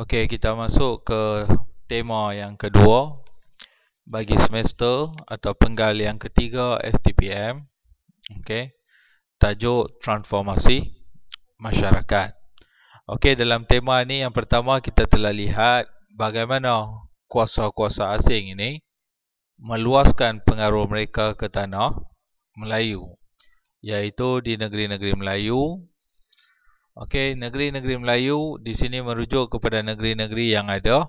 Okey, kita masuk ke tema yang kedua bagi semester atau penggal yang ketiga STPM. Okey. Tajuk transformasi masyarakat. Okey, dalam tema ini yang pertama kita telah lihat bagaimana kuasa-kuasa asing ini meluaskan pengaruh mereka ke tanah Melayu yaitu di negeri-negeri Melayu Okey, negeri-negeri Melayu di sini merujuk kepada negeri-negeri yang ada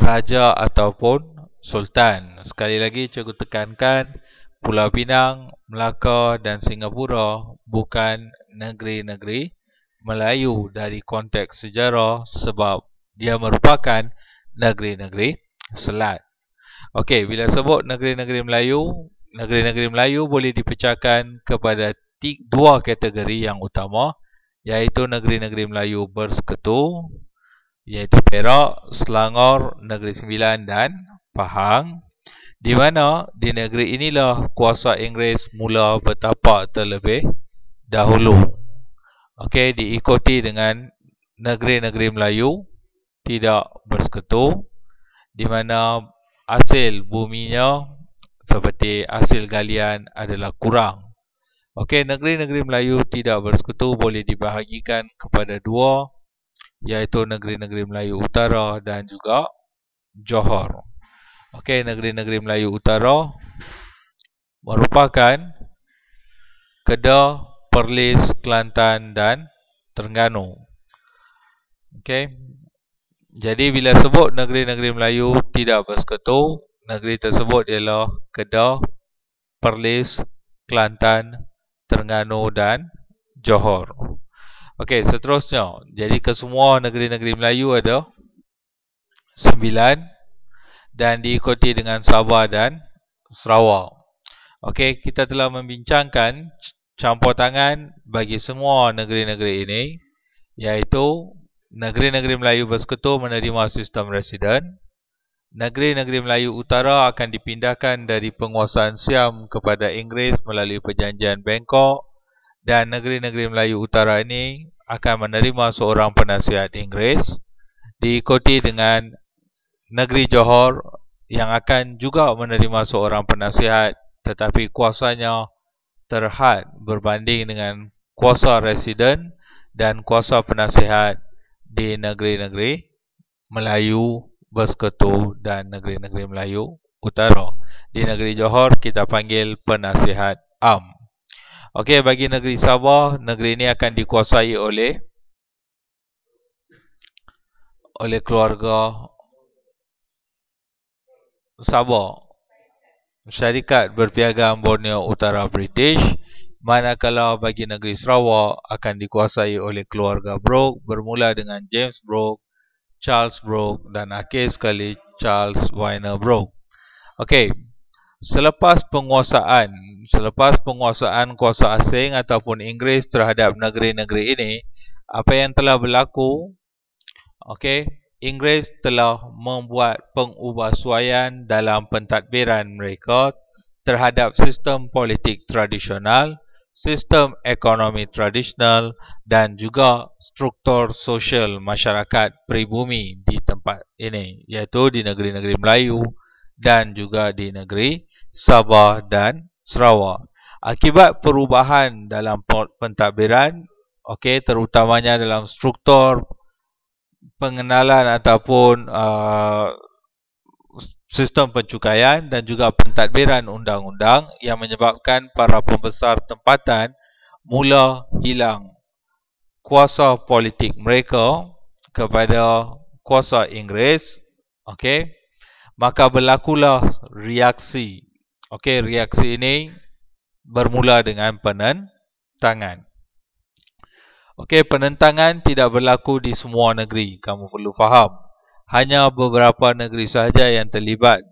raja ataupun sultan. Sekali lagi cikgu tekankan Pulau Pinang, Melaka dan Singapura bukan negeri-negeri Melayu dari konteks sejarah sebab dia merupakan negeri-negeri selat. Okey, bila sebut negeri-negeri Melayu, negeri-negeri Melayu boleh dipecahkan kepada dua kategori yang utama iaitu negeri-negeri Melayu bersekutu iaitu Perak, Selangor, Negeri Sembilan dan Pahang di mana di negeri inilah kuasa Inggeris mula bertapak terlebih dahulu. Okey, diikuti dengan negeri-negeri Melayu tidak bersekutu di mana hasil buminya seperti hasil galian adalah kurang. Okey, negeri-negeri Melayu tidak bersekutu boleh dibahagikan kepada dua iaitu negeri-negeri Melayu Utara dan juga Johor. Okey, negeri-negeri Melayu Utara merupakan Kedah, Perlis, Kelantan dan Terengganu. Okey. Jadi bila sebut negeri-negeri Melayu tidak bersekutu, negeri tersebut ialah Kedah, Perlis, Kelantan Terengganu dan Johor. Okey, seterusnya. Jadi ke semua negeri-negeri Melayu ada 9 dan diikuti dengan Sabah dan Sarawak. Okey, kita telah membincangkan campur tangan bagi semua negeri-negeri ini iaitu negeri-negeri Melayu Bersekutu menerima sistem resident negeri-negeri Melayu Utara akan dipindahkan dari penguasaan Siam kepada Inggeris melalui perjanjian Bangkok dan negeri-negeri Melayu Utara ini akan menerima seorang penasihat Inggeris diikuti dengan negeri Johor yang akan juga menerima seorang penasihat tetapi kuasanya terhad berbanding dengan kuasa residen dan kuasa penasihat di negeri-negeri Melayu Bersekutu dan negeri-negeri Melayu Utara. Di negeri Johor kita panggil Penasihat Am. Okey, bagi negeri Sabah, negeri ini akan dikuasai oleh oleh keluarga Sabah syarikat berpiagam Borneo Utara British manakala bagi negeri Sarawak akan dikuasai oleh keluarga Brooke bermula dengan James Brooke Charles Brooke dan akhir sekali Charles Wiener Brooke. Okey. Selepas penguasaan, selepas penguasaan kuasa asing ataupun Inggeris terhadap negeri-negeri ini, apa yang telah berlaku? Okey, Inggeris telah membuat pengubahsuaian dalam pentadbiran mereka terhadap sistem politik tradisional sistem ekonomi tradisional dan juga struktur sosial masyarakat pribumi di tempat ini iaitu di negeri-negeri Melayu dan juga di negeri Sabah dan Sarawak. Akibat perubahan dalam pentadbiran, okey terutamanya dalam struktur pengenalan ataupun uh, sistem pencukaian dan juga pentadbiran undang-undang yang menyebabkan para pembesar tempatan mula hilang kuasa politik mereka kepada kuasa Inggeris okey maka berlakulah reaksi okey reaksi ini bermula dengan penentangan okey penentangan tidak berlaku di semua negeri kamu perlu faham hanya beberapa negeri sahaja yang terlibat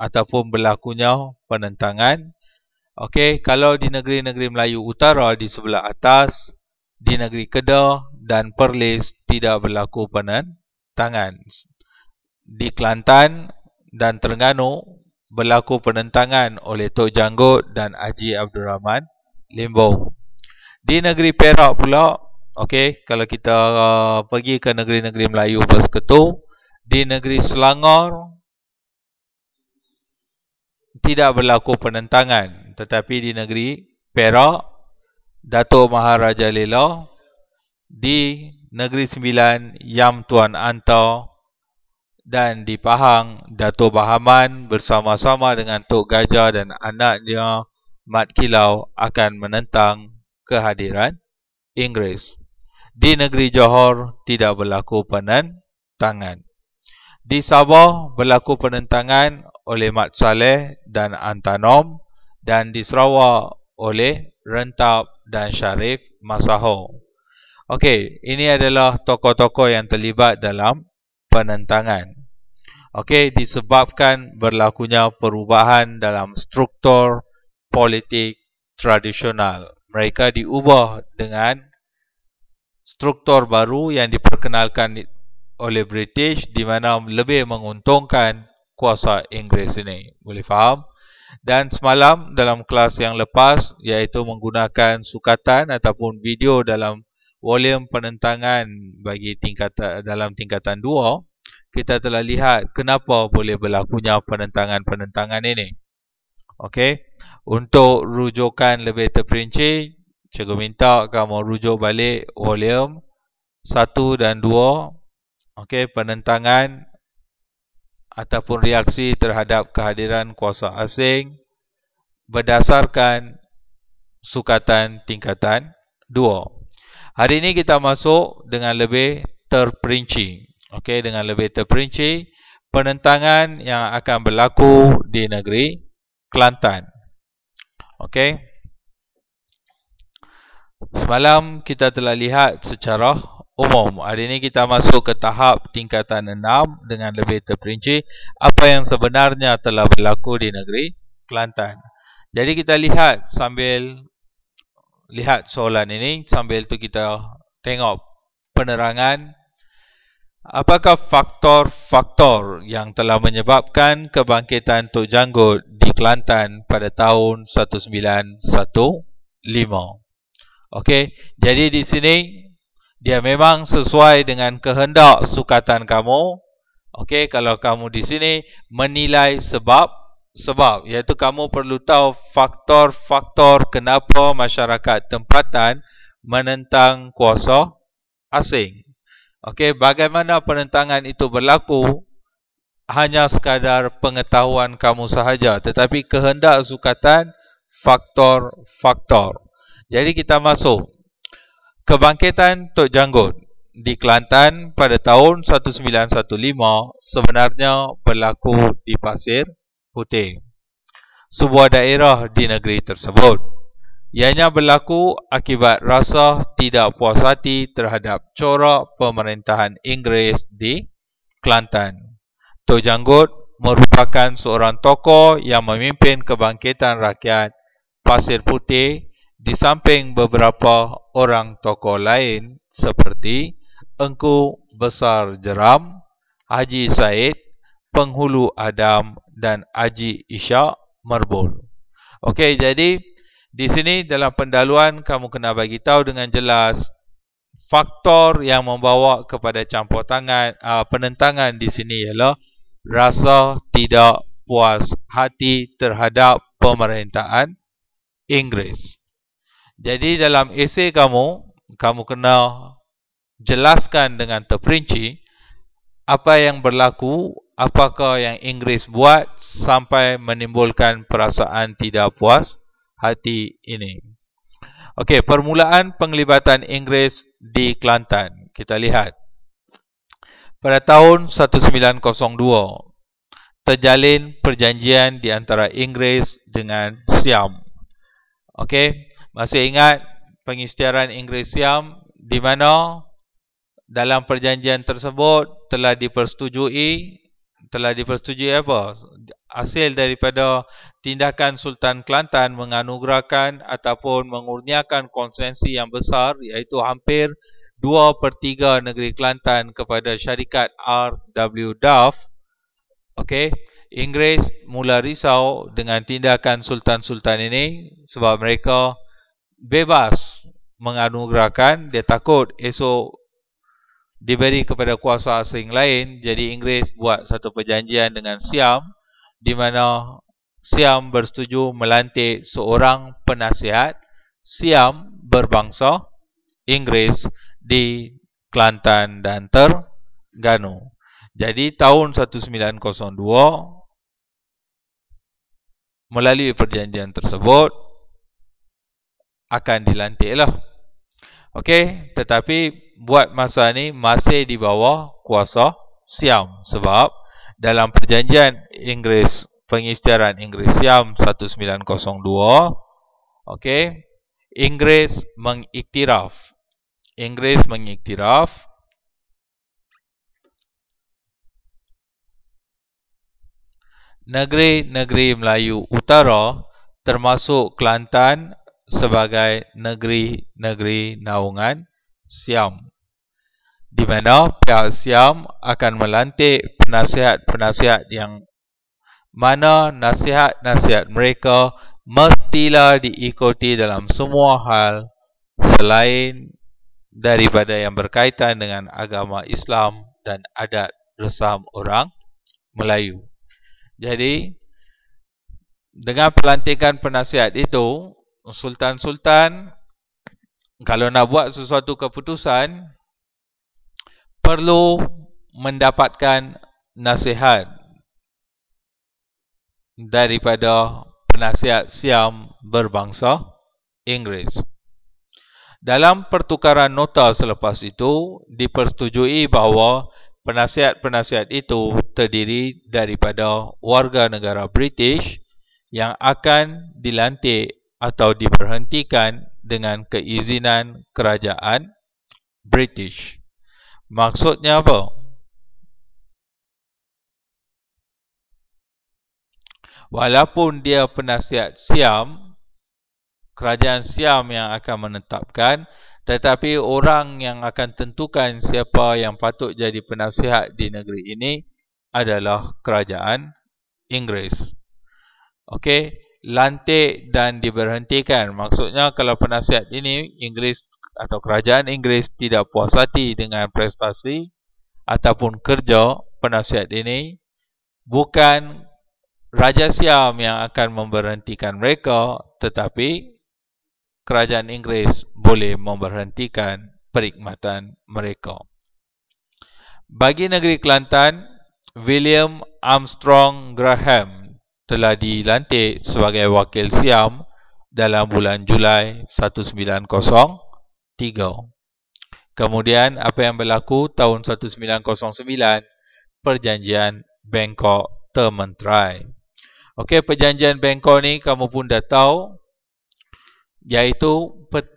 ataupun berlakunya penentangan. Okey, kalau di negeri-negeri Melayu Utara di sebelah atas, di negeri Kedah dan Perlis tidak berlaku penentangan. Di Kelantan dan Terengganu berlaku penentangan oleh Tok Janggut dan Haji Abdul Rahman Limbong. Di negeri Perak pula, okey, kalau kita uh, pergi ke negeri-negeri Melayu Bersekutu, di negeri Selangor tidak berlaku penentangan tetapi di negeri Perak Dato' Maharaja Lelo, di negeri Sembilan Yam Tuan Anto dan di Pahang Dato' Bahaman bersama-sama dengan Tok Gajah dan anaknya Mat Kilau akan menentang kehadiran Inggeris. Di negeri Johor tidak berlaku penentangan. Di Sabah berlaku penentangan oleh Mat Saleh dan Antanom dan di Sarawak oleh Rentap dan Syarif Masaho. Okey, ini adalah tokoh-tokoh yang terlibat dalam penentangan. Okey, disebabkan berlakunya perubahan dalam struktur politik tradisional. Mereka diubah dengan struktur baru yang diperkenalkan oleh British di mana lebih menguntungkan kuasa Inggeris ini. Boleh faham? Dan semalam dalam kelas yang lepas iaitu menggunakan sukatan ataupun video dalam volume penentangan bagi tingkatan dalam tingkatan 2 kita telah lihat kenapa boleh berlakunya penentangan-penentangan ini. Okey. Untuk rujukan lebih terperinci, cikgu minta kamu rujuk balik volume 1 dan Okay, penentangan ataupun reaksi terhadap kehadiran kuasa asing berdasarkan sukatan tingkatan 2. Hari ini kita masuk dengan lebih terperinci. Okay, dengan lebih terperinci penentangan yang akan berlaku di negeri Kelantan. Okey. Semalam kita telah lihat secara umum. Hari ini kita masuk ke tahap tingkatan 6 dengan lebih terperinci apa yang sebenarnya telah berlaku di negeri Kelantan. Jadi kita lihat sambil lihat soalan ini sambil tu kita tengok penerangan apakah faktor-faktor yang telah menyebabkan kebangkitan Tok Janggut di Kelantan pada tahun 1915. Okey, jadi di sini dia memang sesuai dengan kehendak sukatan kamu. Okey, kalau kamu di sini menilai sebab-sebab, iaitu kamu perlu tahu faktor-faktor kenapa masyarakat tempatan menentang kuasa asing. Okey, bagaimana penentangan itu berlaku hanya sekadar pengetahuan kamu sahaja. Tetapi kehendak sukatan, faktor-faktor. Jadi kita masuk. Kebangkitan Tok Janggut di Kelantan pada tahun 1915 sebenarnya berlaku di Pasir Putih, sebuah daerah di negeri tersebut. Ianya berlaku akibat rasa tidak puas hati terhadap corak pemerintahan Inggeris di Kelantan. Tok Janggut merupakan seorang tokoh yang memimpin kebangkitan rakyat Pasir Putih di samping beberapa orang tokoh lain seperti Engku Besar Jeram, Haji Said, Penghulu Adam dan Haji Isyak Merbol. Okey, jadi di sini dalam pendaluan kamu kena bagi tahu dengan jelas faktor yang membawa kepada campur tangan uh, penentangan di sini ialah rasa tidak puas hati terhadap pemerintahan Inggris. Jadi dalam esei kamu, kamu kena jelaskan dengan terperinci apa yang berlaku, apakah yang Inggeris buat sampai menimbulkan perasaan tidak puas hati ini. Okey, permulaan penglibatan Inggeris di Kelantan. Kita lihat. Pada tahun 1902, terjalin perjanjian di antara Inggeris dengan Siam. Okey. Masih ingat pengisytiharan Inggeris Siam di mana dalam perjanjian tersebut telah dipersetujui telah dipersetujui apa? Hasil daripada tindakan Sultan Kelantan menganugerahkan ataupun mengurniakan konsensi yang besar iaitu hampir 2 per 3 negeri Kelantan kepada syarikat RW Duff. Okey, Inggeris mula risau dengan tindakan Sultan-Sultan ini sebab mereka bebas menganugerahkan dia takut esok diberi kepada kuasa asing lain jadi Inggeris buat satu perjanjian dengan Siam di mana Siam bersetuju melantik seorang penasihat Siam berbangsa Inggeris di Kelantan dan Terengganu. Jadi tahun 1902 melalui perjanjian tersebut akan dilantiklah. Okey, tetapi buat masa ni masih di bawah kuasa Siam sebab dalam perjanjian Inggeris pengisytiharan Inggeris Siam 1902, okey, Inggeris mengiktiraf Inggeris mengiktiraf negeri-negeri Melayu Utara termasuk Kelantan, sebagai negeri-negeri naungan Siam di mana pihak Siam akan melantik penasihat-penasihat yang mana nasihat-nasihat mereka mestilah diikuti dalam semua hal selain daripada yang berkaitan dengan agama Islam dan adat resam orang Melayu. Jadi, dengan pelantikan penasihat itu, sultan-sultan kalau nak buat sesuatu keputusan perlu mendapatkan nasihat daripada penasihat Siam berbangsa Inggeris. Dalam pertukaran nota selepas itu, dipersetujui bahawa penasihat-penasihat itu terdiri daripada warga negara British yang akan dilantik atau diberhentikan dengan keizinan kerajaan British. Maksudnya apa? Walaupun dia penasihat Siam, kerajaan Siam yang akan menetapkan, tetapi orang yang akan tentukan siapa yang patut jadi penasihat di negeri ini adalah kerajaan Inggeris. Okey lantik dan diberhentikan. Maksudnya kalau penasihat ini Inggeris atau kerajaan Inggeris tidak puas hati dengan prestasi ataupun kerja penasihat ini, bukan Raja Siam yang akan memberhentikan mereka tetapi kerajaan Inggeris boleh memberhentikan perkhidmatan mereka. Bagi negeri Kelantan, William Armstrong Graham telah dilantik sebagai wakil Siam dalam bulan Julai 1903. Kemudian apa yang berlaku tahun 1909 perjanjian Bangkok Termentrai. Okey perjanjian Bangkok ni kamu pun dah tahu iaitu per-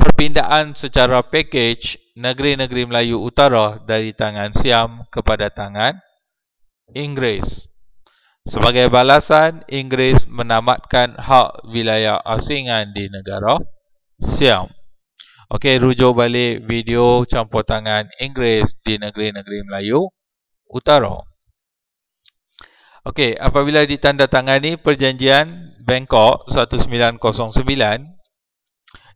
perpindahan secara package negeri-negeri Melayu Utara dari tangan Siam kepada tangan Inggris. Sebagai balasan, Inggeris menamatkan hak wilayah asingan di negara Siam. Okey, rujuk balik video campur tangan Inggeris di negeri-negeri Melayu Utara. Okey, apabila ditandatangani perjanjian Bangkok 1909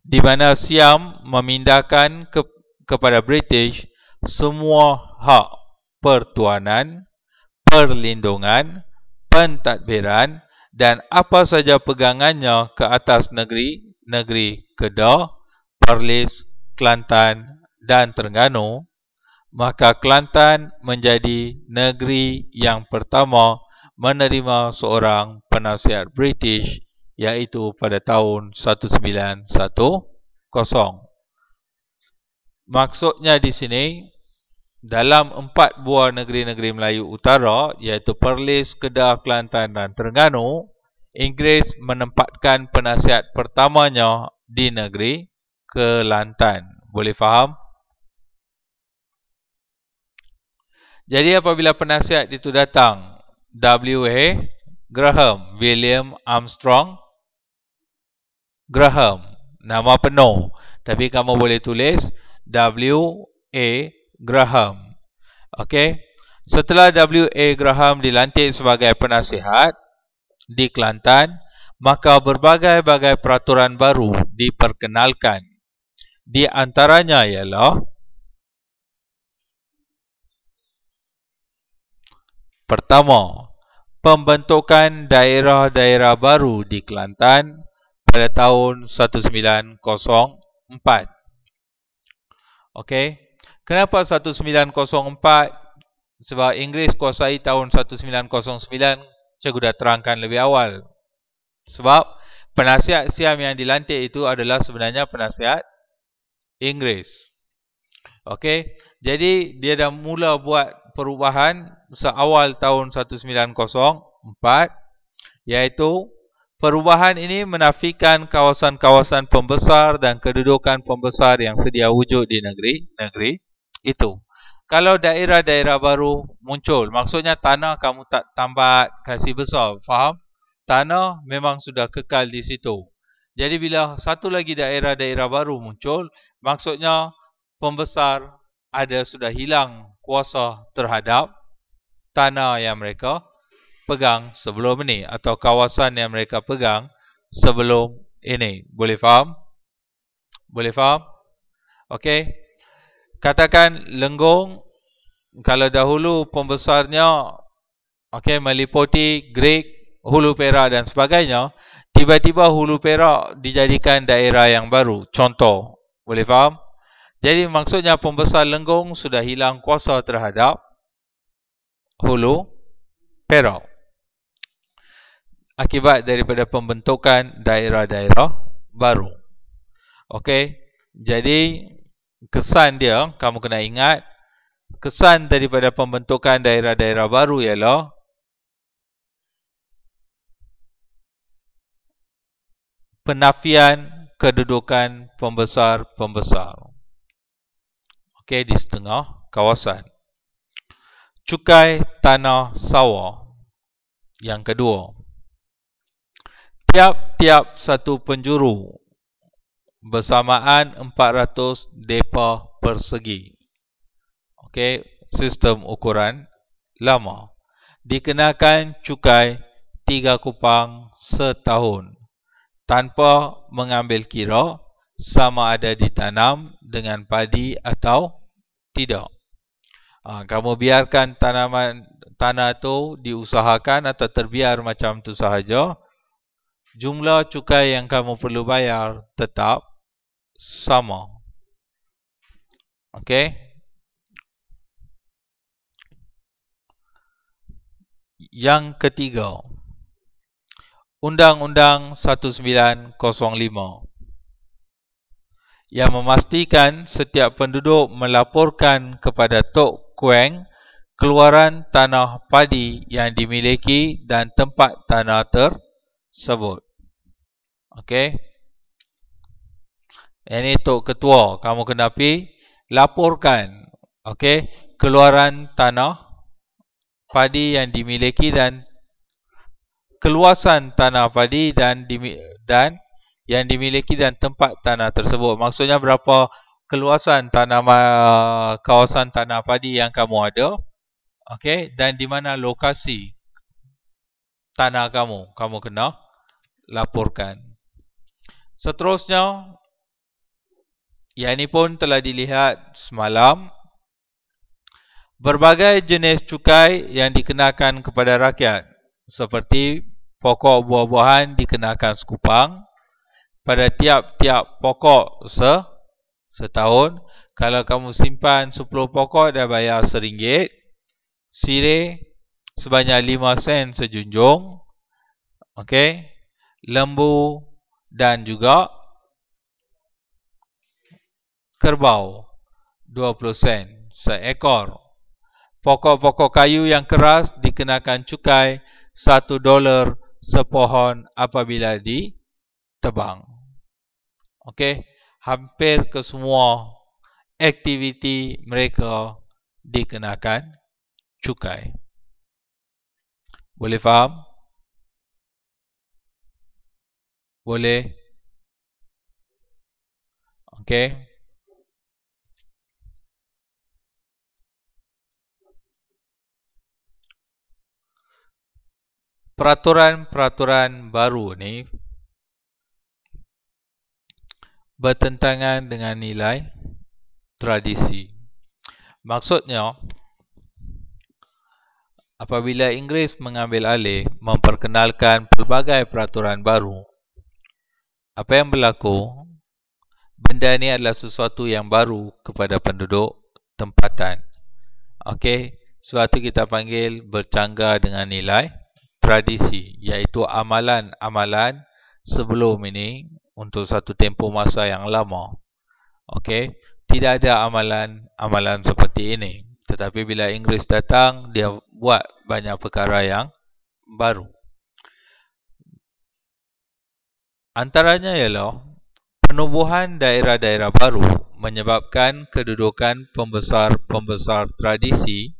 di mana Siam memindahkan ke kepada British semua hak pertuanan, perlindungan, pentadbiran dan apa saja pegangannya ke atas negeri negeri Kedah, Perlis, Kelantan dan Terengganu, maka Kelantan menjadi negeri yang pertama menerima seorang penasihat British iaitu pada tahun 1910. Maksudnya di sini, dalam empat buah negeri-negeri Melayu Utara iaitu Perlis, Kedah, Kelantan dan Terengganu, Inggeris menempatkan penasihat pertamanya di negeri Kelantan. Boleh faham? Jadi apabila penasihat itu datang, W.A. Graham, William Armstrong Graham, nama penuh. Tapi kamu boleh tulis W.A. Graham. Graham. Okey. Setelah W.A. Graham dilantik sebagai penasihat di Kelantan, maka berbagai-bagai peraturan baru diperkenalkan. Di antaranya ialah Pertama, pembentukan daerah-daerah baru di Kelantan pada tahun 1904. Okey. Kenapa 1904? Sebab Inggeris kuasai tahun 1909, cikgu dah terangkan lebih awal. Sebab penasihat Siam yang dilantik itu adalah sebenarnya penasihat Inggeris. Okay, jadi dia dah mula buat perubahan seawal tahun 1904 iaitu perubahan ini menafikan kawasan-kawasan pembesar dan kedudukan pembesar yang sedia wujud di negeri-negeri itu kalau daerah-daerah baru muncul maksudnya tanah kamu tak tambat kasih besar faham tanah memang sudah kekal di situ jadi bila satu lagi daerah-daerah baru muncul maksudnya pembesar ada sudah hilang kuasa terhadap tanah yang mereka pegang sebelum ini atau kawasan yang mereka pegang sebelum ini boleh faham boleh faham okey katakan lenggong kalau dahulu pembesarnya okay, meliputi Greek, Hulu Perak dan sebagainya, tiba-tiba Hulu Perak dijadikan daerah yang baru. Contoh, boleh faham? Jadi maksudnya pembesar lenggong sudah hilang kuasa terhadap Hulu Perak. Akibat daripada pembentukan daerah-daerah baru. Okey. Jadi kesan dia kamu kena ingat kesan daripada pembentukan daerah-daerah baru ialah penafian kedudukan pembesar-pembesar. Okey di setengah kawasan. Cukai tanah sawah yang kedua. Tiap-tiap satu penjuru bersamaan 400 depa persegi. Okey, sistem ukuran lama. Dikenakan cukai 3 kupang setahun tanpa mengambil kira sama ada ditanam dengan padi atau tidak. Ha, kamu biarkan tanaman tanah itu diusahakan atau terbiar macam tu sahaja. Jumlah cukai yang kamu perlu bayar tetap 3 sama. Okey. Yang ketiga. Undang-undang 1905 yang memastikan setiap penduduk melaporkan kepada Tok Kueng keluaran tanah padi yang dimiliki dan tempat tanah tersebut. Okey. Yang ini Tok Ketua kamu kena pergi laporkan okay, keluaran tanah padi yang dimiliki dan keluasan tanah padi dan dan yang dimiliki dan tempat tanah tersebut. Maksudnya berapa keluasan tanah kawasan tanah padi yang kamu ada okay, dan di mana lokasi tanah kamu kamu kena laporkan. Seterusnya yang ini pun telah dilihat semalam Berbagai jenis cukai yang dikenakan kepada rakyat Seperti pokok buah-buahan dikenakan sekupang Pada tiap-tiap pokok se setahun Kalau kamu simpan 10 pokok dan bayar RM1 Sirih sebanyak 5 sen sejunjung okay. Lembu dan juga kerbau 20 sen seekor. Pokok-pokok kayu yang keras dikenakan cukai 1 dolar sepohon apabila ditebang. Okey, hampir ke semua aktiviti mereka dikenakan cukai. Boleh faham? Boleh? Okey. peraturan-peraturan baru ni bertentangan dengan nilai tradisi. Maksudnya, apabila Inggeris mengambil alih memperkenalkan pelbagai peraturan baru, apa yang berlaku? Benda ini adalah sesuatu yang baru kepada penduduk tempatan. Okey, sesuatu kita panggil bercanggah dengan nilai tradisi iaitu amalan-amalan sebelum ini untuk satu tempoh masa yang lama. Okey, tidak ada amalan-amalan seperti ini. Tetapi bila Inggeris datang, dia buat banyak perkara yang baru. Antaranya ialah penubuhan daerah-daerah baru menyebabkan kedudukan pembesar-pembesar tradisi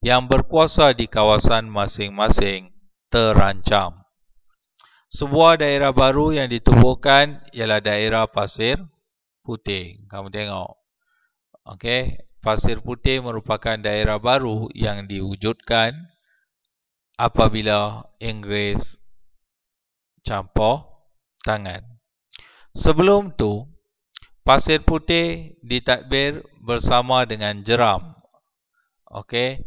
yang berkuasa di kawasan masing-masing terancam. Sebuah daerah baru yang ditubuhkan ialah daerah pasir putih. Kamu tengok. Okey, pasir putih merupakan daerah baru yang diwujudkan apabila Inggeris campur tangan. Sebelum tu, pasir putih ditadbir bersama dengan jeram. Okey,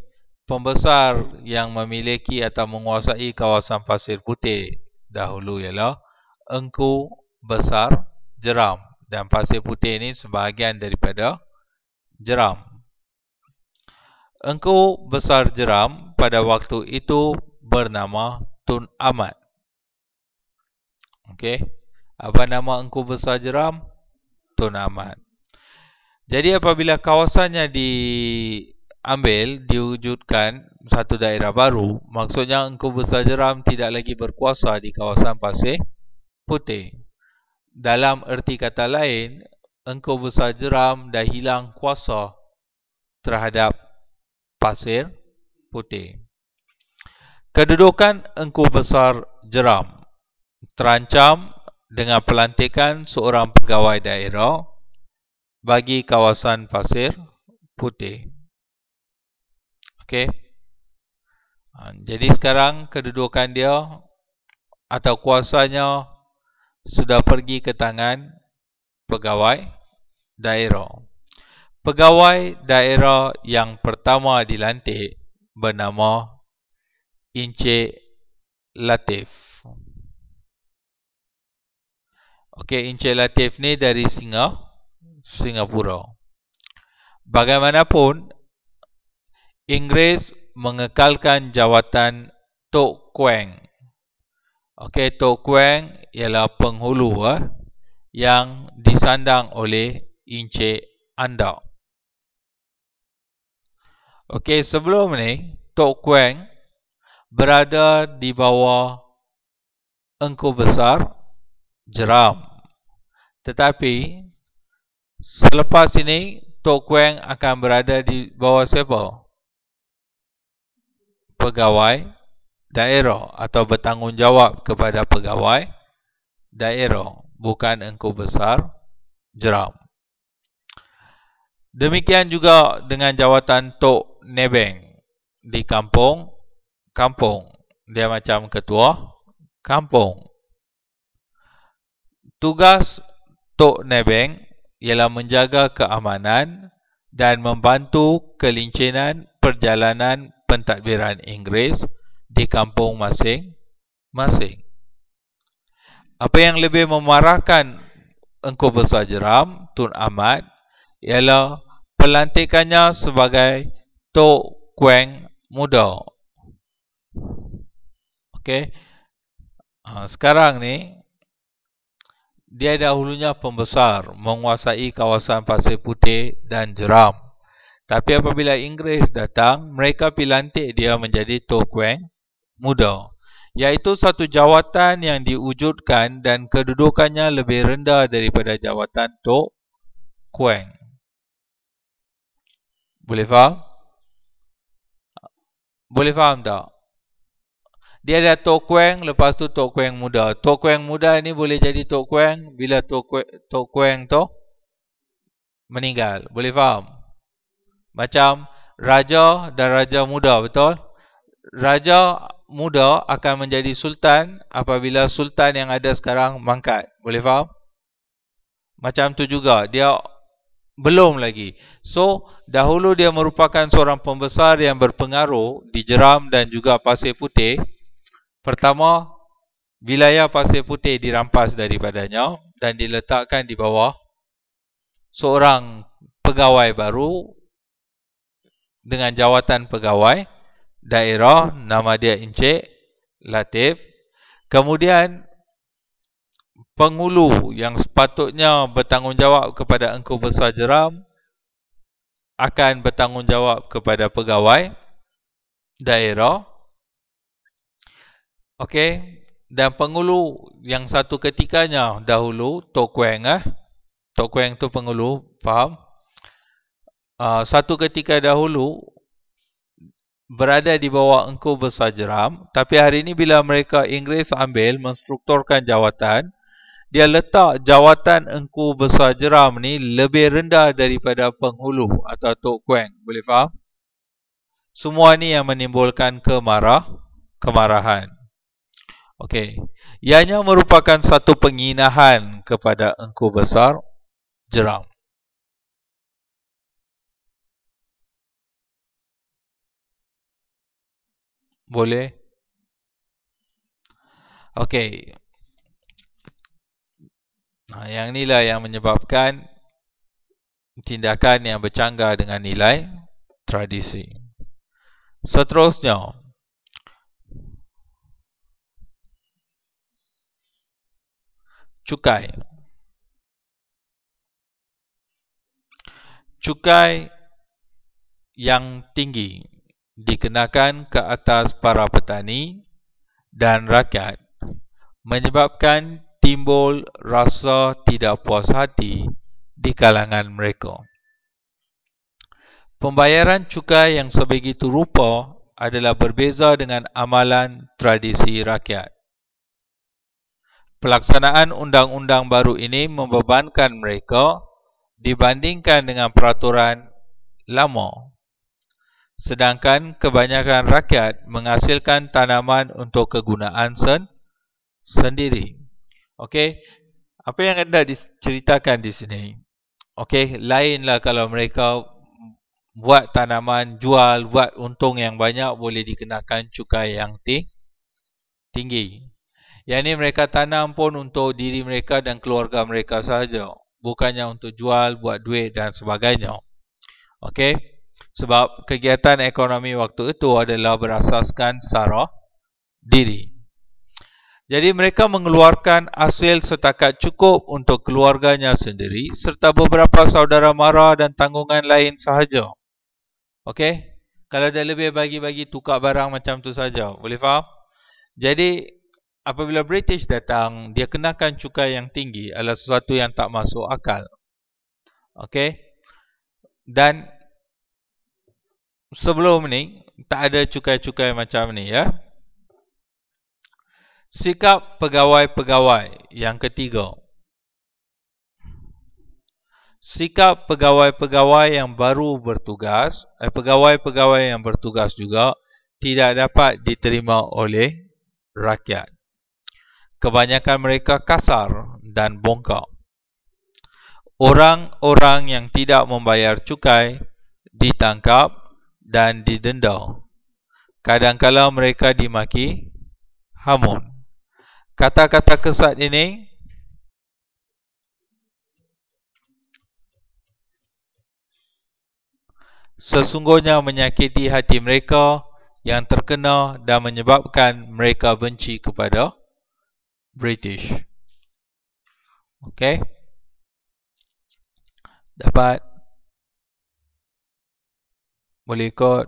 pembesar yang memiliki atau menguasai kawasan pasir putih dahulu ialah Engku Besar Jeram dan pasir putih ini sebahagian daripada Jeram. Engku Besar Jeram pada waktu itu bernama Tun Ahmad. Okey. Apa nama Engku Besar Jeram? Tun Ahmad. Jadi apabila kawasannya di ambil diwujudkan satu daerah baru maksudnya engkau besar jeram tidak lagi berkuasa di kawasan pasir putih dalam erti kata lain engkau besar jeram dah hilang kuasa terhadap pasir putih kedudukan engkau besar jeram terancam dengan pelantikan seorang pegawai daerah bagi kawasan pasir putih Okey. Ha, jadi sekarang kedudukan dia atau kuasanya sudah pergi ke tangan pegawai daerah. Pegawai daerah yang pertama dilantik bernama Encik Latif. Okey, Encik Latif ni dari Singa, Singapura. Bagaimanapun, Inggeris mengekalkan jawatan Tok Kueng. Okey, Tok Kueng ialah penghulu eh, yang disandang oleh inci anda. Okey, sebelum ni Tok Kueng berada di bawah Engku Besar Jeram. Tetapi selepas ini Tok Kueng akan berada di bawah siapa? pegawai daerah atau bertanggungjawab kepada pegawai daerah bukan engkau besar jeram. Demikian juga dengan jawatan Tok Nebeng di kampung kampung dia macam ketua kampung. Tugas Tok Nebeng ialah menjaga keamanan dan membantu kelincinan perjalanan pentadbiran Inggeris di kampung masing-masing. Apa yang lebih memarahkan Engkau Besar Jeram, Tun Ahmad, ialah pelantikannya sebagai Tok Kueng Muda. Okey. Ah, sekarang ni, dia dahulunya pembesar menguasai kawasan Pasir Putih dan Jeram. Tapi apabila Inggeris datang, mereka pilantik dia menjadi Tokwen muda. Iaitu satu jawatan yang diwujudkan dan kedudukannya lebih rendah daripada jawatan Tok Kuang. Boleh faham? Boleh faham tak? dia ada Tok Kueng, lepas tu Tok Kueng muda. Tok Kueng muda ni boleh jadi Tok Kueng bila Tok Kueng, Tok Kueng tu meninggal. Boleh faham? Macam raja dan raja muda, betul? Raja muda akan menjadi sultan apabila sultan yang ada sekarang mangkat. Boleh faham? Macam tu juga. Dia belum lagi. So, dahulu dia merupakan seorang pembesar yang berpengaruh di Jeram dan juga Pasir Putih. Pertama, wilayah Pasir Putih dirampas daripadanya dan diletakkan di bawah seorang pegawai baru dengan jawatan pegawai daerah nama dia Encik Latif. Kemudian pengulu yang sepatutnya bertanggungjawab kepada engkau Besar Jeram akan bertanggungjawab kepada pegawai daerah Okey, dan pengulu yang satu ketikanya dahulu Tokweng ah. Eh? Tokweng tu pengulu, faham? Uh, satu ketika dahulu berada di bawah Engku Besar Jeram, tapi hari ini bila mereka Inggeris ambil menstrukturkan jawatan, dia letak jawatan Engku Besar Jeram ni lebih rendah daripada penghulu atau Tokweng, boleh faham? Semua ni yang menimbulkan kemarah, kemarahan. Okey. Ianya merupakan satu penghinaan kepada engkau besar jeram. Boleh? Okey. Nah, yang inilah yang menyebabkan tindakan yang bercanggah dengan nilai tradisi. Seterusnya, cukai cukai yang tinggi dikenakan ke atas para petani dan rakyat menyebabkan timbul rasa tidak puas hati di kalangan mereka pembayaran cukai yang sebegitu rupa adalah berbeza dengan amalan tradisi rakyat pelaksanaan undang-undang baru ini membebankan mereka dibandingkan dengan peraturan lama. Sedangkan kebanyakan rakyat menghasilkan tanaman untuk kegunaan sen sendiri. Okey, apa yang anda diceritakan di sini? Okey, lainlah kalau mereka buat tanaman, jual, buat untung yang banyak boleh dikenakan cukai yang tinggi. Yang ini mereka tanam pun untuk diri mereka dan keluarga mereka sahaja. Bukannya untuk jual, buat duit dan sebagainya. Okey? Sebab kegiatan ekonomi waktu itu adalah berasaskan sarah diri. Jadi mereka mengeluarkan hasil setakat cukup untuk keluarganya sendiri serta beberapa saudara mara dan tanggungan lain sahaja. Okey? Kalau ada lebih bagi-bagi tukar barang macam tu saja. Boleh faham? Jadi apabila British datang, dia kenakan cukai yang tinggi adalah sesuatu yang tak masuk akal. Okey. Dan sebelum ni tak ada cukai-cukai macam ni ya. Sikap pegawai-pegawai yang ketiga. Sikap pegawai-pegawai yang baru bertugas, eh, pegawai-pegawai yang bertugas juga tidak dapat diterima oleh rakyat kebanyakan mereka kasar dan bongkok. Orang-orang yang tidak membayar cukai ditangkap dan didenda. Kadang-kala mereka dimaki hamun. Kata-kata kesat ini sesungguhnya menyakiti hati mereka yang terkena dan menyebabkan mereka benci kepada British. Okey. Dapat boleh ikut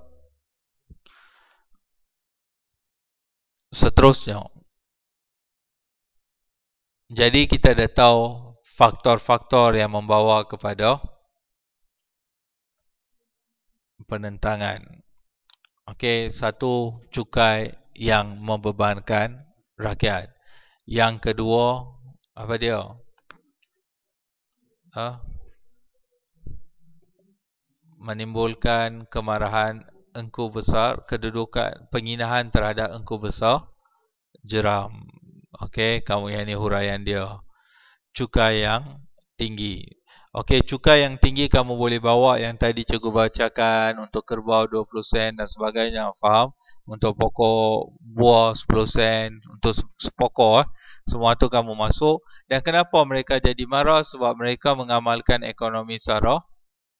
seterusnya. Jadi kita dah tahu faktor-faktor yang membawa kepada penentangan. Okey, satu cukai yang membebankan rakyat. Yang kedua apa dia? Uh, menimbulkan kemarahan engkau besar kedudukan penghinaan terhadap engkau besar jeram. Okey, kamu yang ini huraian dia. Cukai yang tinggi Okey, cukai yang tinggi kamu boleh bawa yang tadi cikgu bacakan untuk kerbau 20 sen dan sebagainya, faham? Untuk pokok buah 10 sen, untuk pokok, eh. semua tu kamu masuk. Dan kenapa mereka jadi marah? Sebab mereka mengamalkan ekonomi secara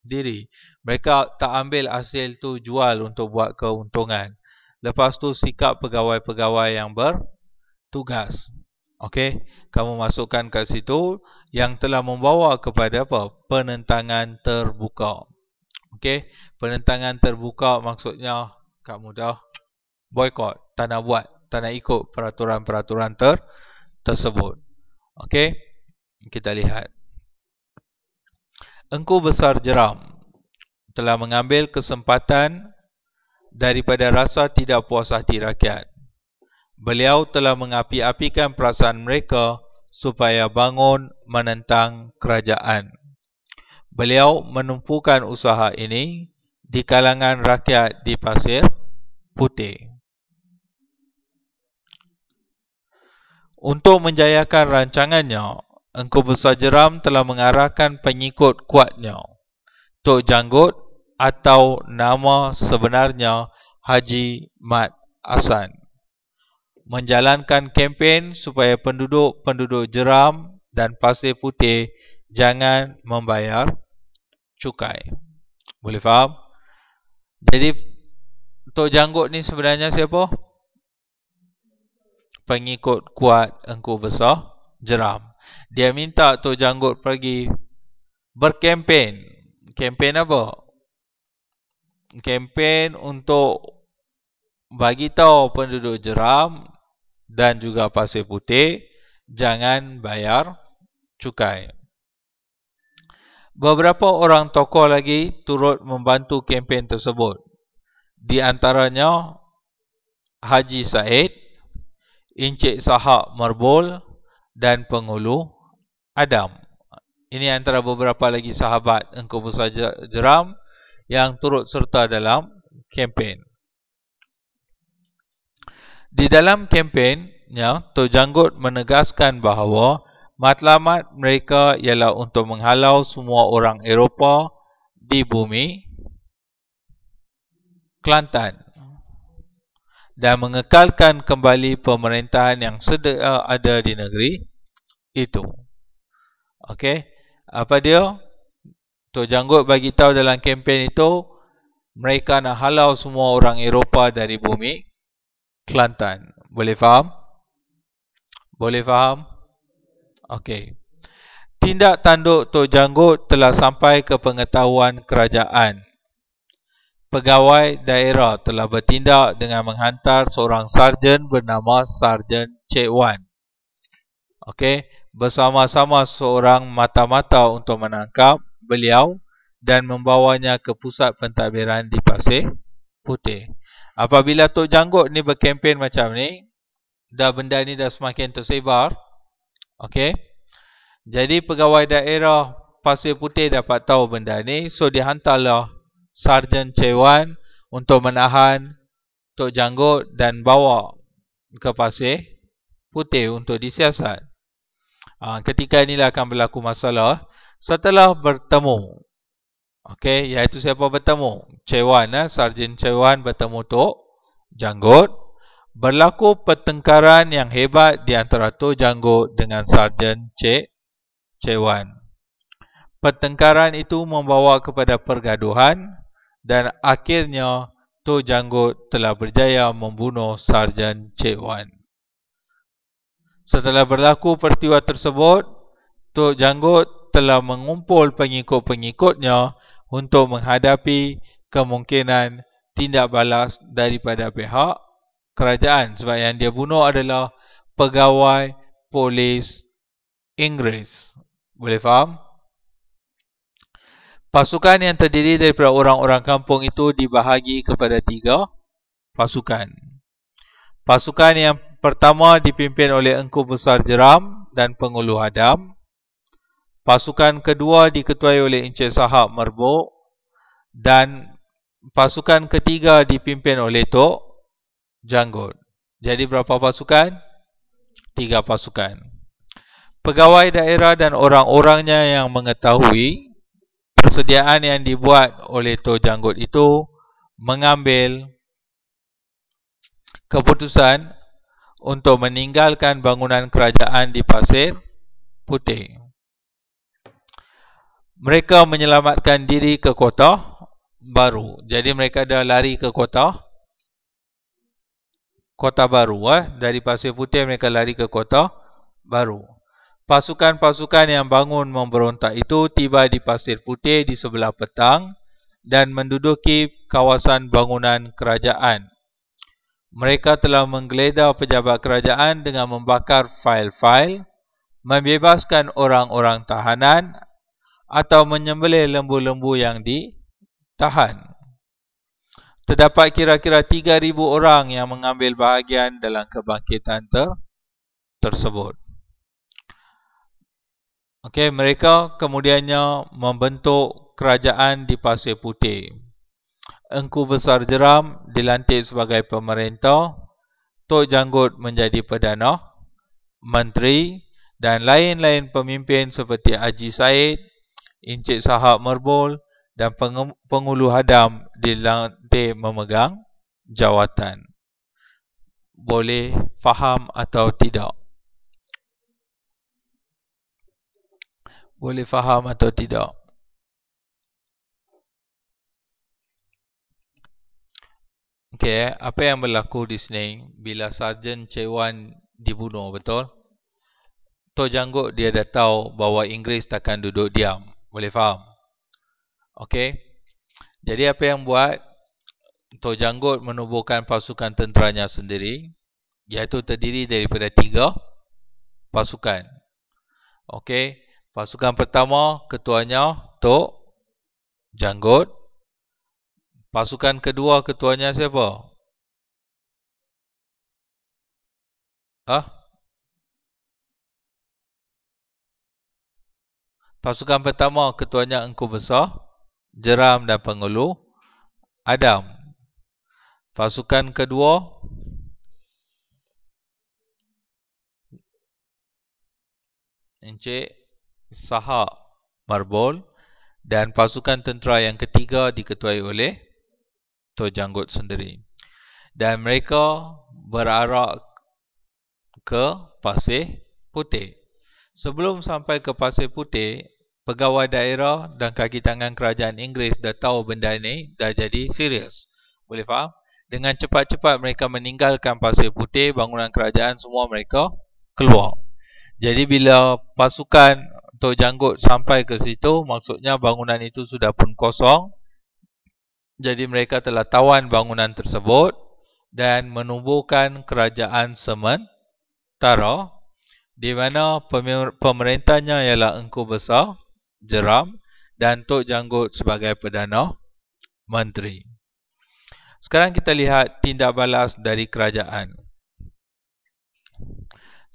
diri. Mereka tak ambil hasil tu jual untuk buat keuntungan. Lepas tu sikap pegawai-pegawai yang bertugas. Okey, kamu masukkan ke situ yang telah membawa kepada apa? Penentangan terbuka. Okey, penentangan terbuka maksudnya kamu dah boikot, tak nak buat, tak nak ikut peraturan-peraturan ter tersebut. Okey, kita lihat. Engku besar jeram telah mengambil kesempatan daripada rasa tidak puas hati rakyat beliau telah mengapi-apikan perasaan mereka supaya bangun menentang kerajaan. Beliau menumpukan usaha ini di kalangan rakyat di Pasir Putih. Untuk menjayakan rancangannya, Engku Besar Jeram telah mengarahkan penyikut kuatnya, Tok Janggut atau nama sebenarnya Haji Mat Asan menjalankan kempen supaya penduduk-penduduk jeram dan pasir putih jangan membayar cukai. Boleh faham? Jadi, Tok Janggut ni sebenarnya siapa? Pengikut kuat engku besar jeram. Dia minta Tok Janggut pergi berkempen. Kempen apa? Kempen untuk bagi tahu penduduk jeram dan juga pasir putih jangan bayar cukai. Beberapa orang tokoh lagi turut membantu kempen tersebut. Di antaranya Haji Said, Encik Sahak Merbol dan Penghulu Adam. Ini antara beberapa lagi sahabat Engkau Besar Jeram yang turut serta dalam kempen. Di dalam kempen, ya, Tok Janggut menegaskan bahawa matlamat mereka ialah untuk menghalau semua orang Eropah di bumi Kelantan dan mengekalkan kembali pemerintahan yang sedia ada di negeri itu. Okey, apa dia? Tok Janggut bagi tahu dalam kempen itu mereka nak halau semua orang Eropah dari bumi Kelantan. Boleh faham? Boleh faham? Okey. Tindak tanduk Tok Janggut telah sampai ke pengetahuan kerajaan. Pegawai daerah telah bertindak dengan menghantar seorang sarjan bernama Sarjan Cik Wan. Okey, bersama-sama seorang mata-mata untuk menangkap beliau dan membawanya ke pusat pentadbiran di Pasir Putih. Apabila Tok Janggut ni berkempen macam ni, dah benda ni dah semakin tersebar. Okey. Jadi pegawai daerah Pasir Putih dapat tahu benda ni, so dia hantarlah Sarjan Cewan untuk menahan Tok Janggut dan bawa ke Pasir Putih untuk disiasat. Ha, ketika inilah akan berlaku masalah setelah bertemu Okey, iaitu siapa bertemu? Cewan, eh? Sarjan Cewan bertemu Tok Janggut. Berlaku pertengkaran yang hebat di antara Tok Janggut dengan Sarjan Cik Cewan. Pertengkaran itu membawa kepada pergaduhan dan akhirnya Tok Janggut telah berjaya membunuh Sarjan Cik Wan. Setelah berlaku peristiwa tersebut, Tok Janggut telah mengumpul pengikut-pengikutnya untuk menghadapi kemungkinan tindak balas daripada pihak kerajaan sebab yang dia bunuh adalah pegawai polis Inggeris. Boleh faham? Pasukan yang terdiri daripada orang-orang kampung itu dibahagi kepada tiga pasukan. Pasukan yang pertama dipimpin oleh Engku Besar Jeram dan Pengulu Adam. Pasukan kedua diketuai oleh Encik Sahab Merbuk dan pasukan ketiga dipimpin oleh Tok Janggut. Jadi berapa pasukan? Tiga pasukan. Pegawai daerah dan orang-orangnya yang mengetahui persediaan yang dibuat oleh Tok Janggut itu mengambil keputusan untuk meninggalkan bangunan kerajaan di Pasir Putih mereka menyelamatkan diri ke kota baru. Jadi mereka dah lari ke kota kota baru eh dari Pasir Putih mereka lari ke kota baru. Pasukan-pasukan yang bangun memberontak itu tiba di Pasir Putih di sebelah petang dan menduduki kawasan bangunan kerajaan. Mereka telah menggeledah pejabat kerajaan dengan membakar fail-fail, membebaskan orang-orang tahanan atau menyembelih lembu-lembu yang ditahan. Terdapat kira-kira 3,000 orang yang mengambil bahagian dalam kebangkitan ter tersebut. Okay, mereka kemudiannya membentuk kerajaan di Pasir Putih. Engku Besar Jeram dilantik sebagai pemerintah, Tok Janggut menjadi Perdana Menteri dan lain-lain pemimpin seperti Haji Said, Encik Sahab Merbol dan Pengulu Hadam dilantik memegang jawatan. Boleh faham atau tidak? Boleh faham atau tidak? Okey, eh, apa yang berlaku di sini bila Sarjan Cewan dibunuh, betul? Tok Janggut dia dah tahu bahawa Inggeris takkan duduk diam. Boleh faham? Okey. Jadi apa yang buat Tok Janggut menubuhkan pasukan tenteranya sendiri iaitu terdiri daripada tiga pasukan. Okey, pasukan pertama ketuanya Tok Janggut. Pasukan kedua ketuanya siapa? Ah, Pasukan pertama ketuanya Engku Besar, Jeram dan Pengelu, Adam. Pasukan kedua, Encik Sahak Marbol. Dan pasukan tentera yang ketiga diketuai oleh Tuan Janggut sendiri. Dan mereka berarak ke Pasir Putih. Sebelum sampai ke Pasir Putih, pegawai daerah dan kaki tangan kerajaan Inggeris dah tahu benda ini dah jadi serius. Boleh faham? Dengan cepat-cepat mereka meninggalkan pasir putih, bangunan kerajaan semua mereka keluar. Jadi bila pasukan untuk janggut sampai ke situ, maksudnya bangunan itu sudah pun kosong. Jadi mereka telah tawan bangunan tersebut dan menubuhkan kerajaan taro di mana pemerintahnya ialah Engku Besar jeram dan Tok Janggut sebagai Perdana Menteri. Sekarang kita lihat tindak balas dari kerajaan.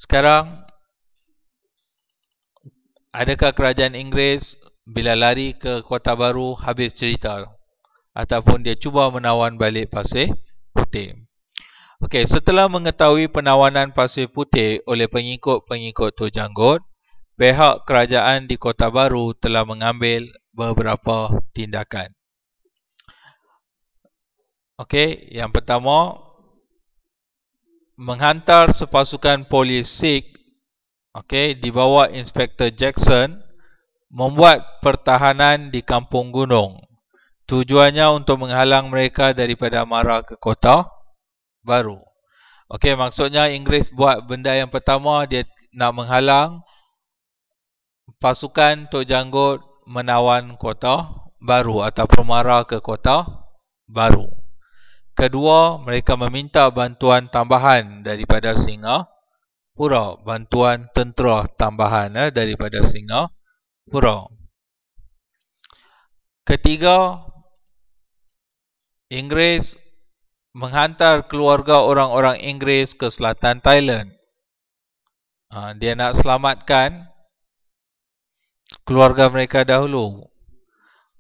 Sekarang, adakah kerajaan Inggeris bila lari ke Kota Baru habis cerita? Ataupun dia cuba menawan balik Pasir Putih? Okey, setelah mengetahui penawanan Pasir Putih oleh pengikut-pengikut Tok Janggut, pihak kerajaan di Kota Baru telah mengambil beberapa tindakan. Okey, yang pertama menghantar sepasukan polis Sikh okey di bawah Inspektor Jackson membuat pertahanan di Kampung Gunung. Tujuannya untuk menghalang mereka daripada marah ke Kota Baru. Okey, maksudnya Inggeris buat benda yang pertama dia nak menghalang pasukan Tok Janggut menawan kota baru atau permara ke kota baru. Kedua, mereka meminta bantuan tambahan daripada Singa Pura, bantuan tentera tambahan eh, daripada Singa Pura. Ketiga, Inggeris menghantar keluarga orang-orang Inggeris ke selatan Thailand. Ah, dia nak selamatkan keluarga mereka dahulu.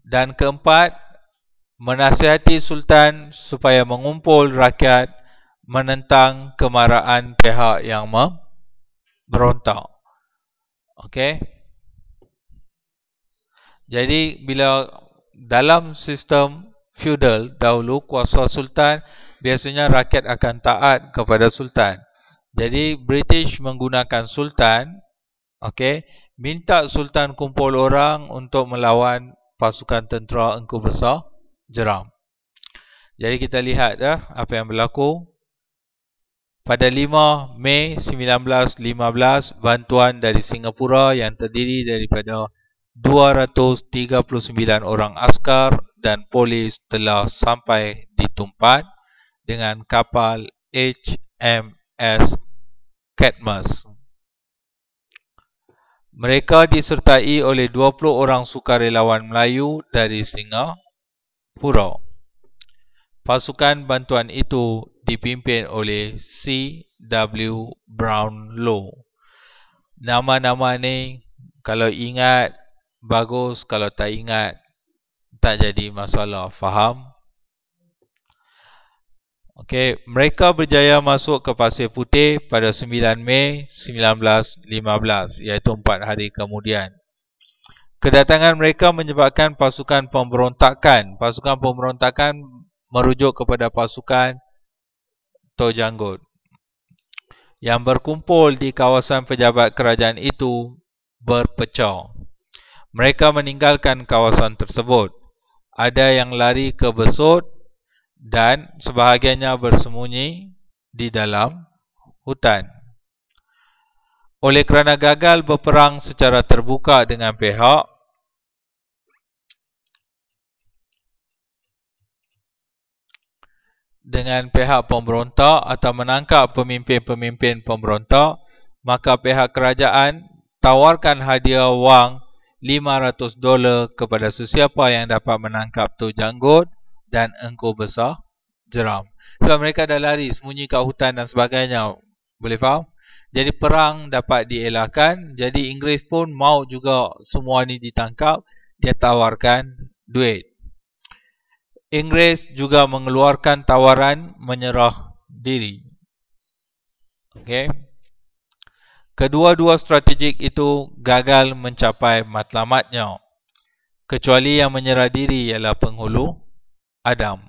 Dan keempat, menasihati sultan supaya mengumpul rakyat menentang kemarahan pihak yang memberontak. Okey. Jadi bila dalam sistem feudal dahulu kuasa sultan biasanya rakyat akan taat kepada sultan. Jadi British menggunakan sultan Okay minta Sultan kumpul orang untuk melawan pasukan tentera Engku Besar Jeram. Jadi kita lihat ya, apa yang berlaku. Pada 5 Mei 1915, bantuan dari Singapura yang terdiri daripada 239 orang askar dan polis telah sampai di Tumpan dengan kapal HMS Katmas mereka disertai oleh 20 orang sukarelawan Melayu dari Singapura. Pasukan bantuan itu dipimpin oleh C.W. Brownlow. Nama-nama ni kalau ingat bagus, kalau tak ingat tak jadi masalah, faham? Okey, mereka berjaya masuk ke Pasir Putih pada 9 Mei 1915 iaitu 4 hari kemudian. Kedatangan mereka menyebabkan pasukan pemberontakan, pasukan pemberontakan merujuk kepada pasukan Tojanggut yang berkumpul di kawasan pejabat kerajaan itu berpecah. Mereka meninggalkan kawasan tersebut. Ada yang lari ke Besut dan sebahagiannya bersembunyi di dalam hutan. Oleh kerana gagal berperang secara terbuka dengan pihak dengan pihak pemberontak atau menangkap pemimpin-pemimpin pemberontak, maka pihak kerajaan tawarkan hadiah wang 500 dolar kepada sesiapa yang dapat menangkap tu janggut dan engkau besar jeram. So mereka dah lari sembunyi kat hutan dan sebagainya. Boleh faham? Jadi perang dapat dielakkan. Jadi Inggeris pun mau juga semua ni ditangkap. Dia tawarkan duit. Inggeris juga mengeluarkan tawaran menyerah diri. Okay. Kedua-dua strategik itu gagal mencapai matlamatnya. Kecuali yang menyerah diri ialah penghulu Adam.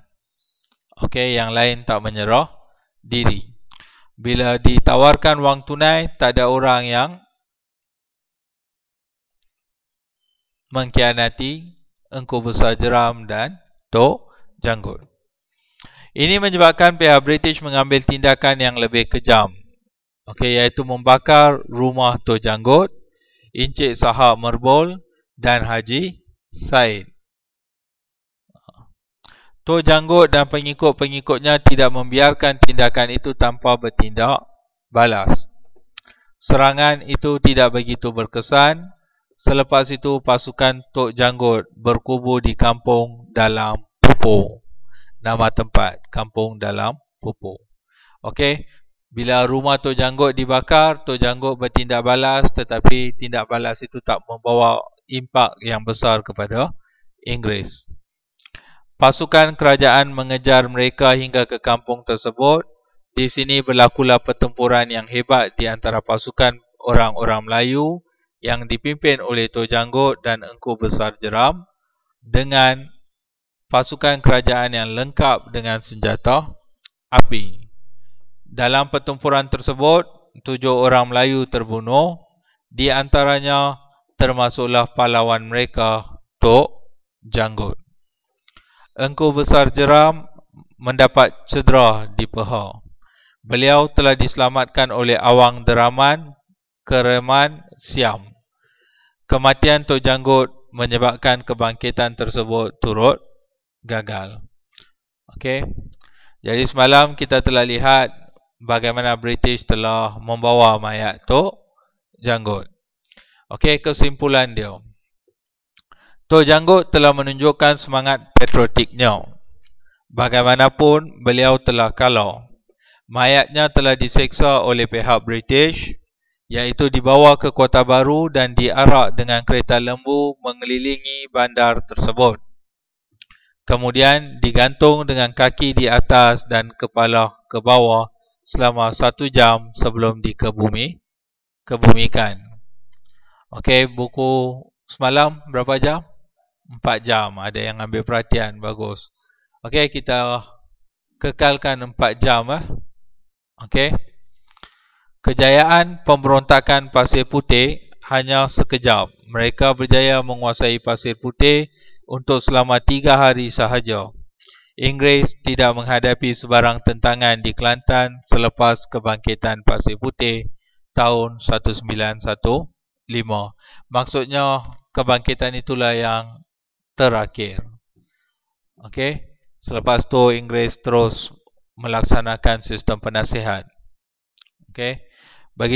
Okey, yang lain tak menyerah diri. Bila ditawarkan wang tunai, tak ada orang yang mengkhianati engkau besar jeram dan tok janggut. Ini menyebabkan pihak British mengambil tindakan yang lebih kejam. Okey, iaitu membakar rumah Tok Janggut, Encik Sahab Merbol dan Haji Said. Tu janggut dan pengikut-pengikutnya tidak membiarkan tindakan itu tanpa bertindak balas. Serangan itu tidak begitu berkesan. Selepas itu pasukan Tok Janggut berkubu di kampung dalam Pupu. Nama tempat kampung dalam Pupu. Okey, bila rumah Tok Janggut dibakar, Tok Janggut bertindak balas tetapi tindak balas itu tak membawa impak yang besar kepada Inggeris. Pasukan kerajaan mengejar mereka hingga ke kampung tersebut. Di sini berlakulah pertempuran yang hebat di antara pasukan orang-orang Melayu yang dipimpin oleh Tu Janggut dan Engku Besar Jeram dengan pasukan kerajaan yang lengkap dengan senjata api. Dalam pertempuran tersebut, tujuh orang Melayu terbunuh, di antaranya termasuklah pahlawan mereka, Tok Janggut engkau besar jeram mendapat cedera di peha. Beliau telah diselamatkan oleh awang deraman kereman siam. Kematian Tok Janggut menyebabkan kebangkitan tersebut turut gagal. Okey. Jadi semalam kita telah lihat bagaimana British telah membawa mayat Tok Janggut. Okey, kesimpulan dia. Tok Janggut telah menunjukkan semangat patriotiknya. Bagaimanapun, beliau telah kalah. Mayatnya telah diseksa oleh pihak British, iaitu dibawa ke kota baru dan diarak dengan kereta lembu mengelilingi bandar tersebut. Kemudian digantung dengan kaki di atas dan kepala ke bawah selama satu jam sebelum dikebumi, kebumikan. Okey, buku semalam berapa jam? empat jam. Ada yang ambil perhatian. Bagus. Okey, kita kekalkan empat jam. Eh. Okey. Kejayaan pemberontakan Pasir Putih hanya sekejap. Mereka berjaya menguasai Pasir Putih untuk selama tiga hari sahaja. Inggeris tidak menghadapi sebarang tentangan di Kelantan selepas kebangkitan Pasir Putih tahun 1915. Maksudnya kebangkitan itulah yang terakhir. Okey, selepas tu Inggeris terus melaksanakan sistem penasihat. Okey.